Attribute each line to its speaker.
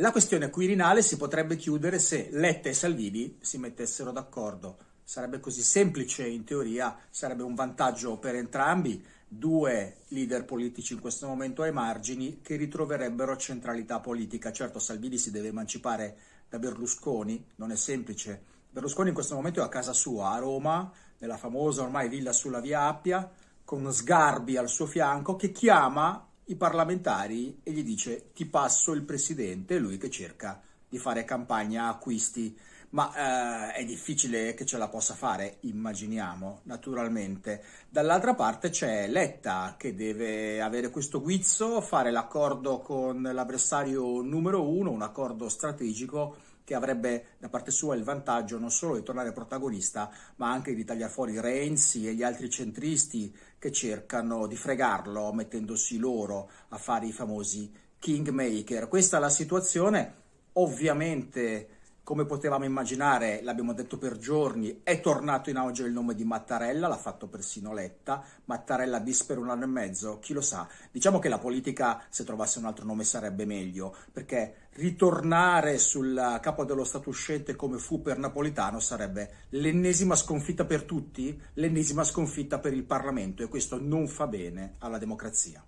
Speaker 1: La questione Quirinale si potrebbe chiudere se Letta e Salvini si mettessero d'accordo. Sarebbe così semplice in teoria, sarebbe un vantaggio per entrambi, due leader politici in questo momento ai margini che ritroverebbero centralità politica. Certo Salvini si deve emancipare da Berlusconi, non è semplice. Berlusconi in questo momento è a casa sua, a Roma, nella famosa ormai villa sulla via Appia, con Sgarbi al suo fianco, che chiama i parlamentari e gli dice ti passo il presidente, lui che cerca di fare campagna acquisti, ma eh, è difficile che ce la possa fare, immaginiamo, naturalmente. Dall'altra parte c'è Letta che deve avere questo guizzo, fare l'accordo con l'avversario numero uno, un accordo strategico che avrebbe da parte sua il vantaggio non solo di tornare protagonista, ma anche di tagliare fuori Renzi e gli altri centristi che cercano di fregarlo mettendosi loro a fare i famosi kingmaker. Questa è la situazione, ovviamente come potevamo immaginare, l'abbiamo detto per giorni, è tornato in auge il nome di Mattarella, l'ha fatto persino Letta, Mattarella bis per un anno e mezzo, chi lo sa. Diciamo che la politica, se trovasse un altro nome, sarebbe meglio, perché ritornare sul capo dello Stato uscente come fu per Napolitano sarebbe l'ennesima sconfitta per tutti, l'ennesima sconfitta per il Parlamento e questo non fa bene alla democrazia.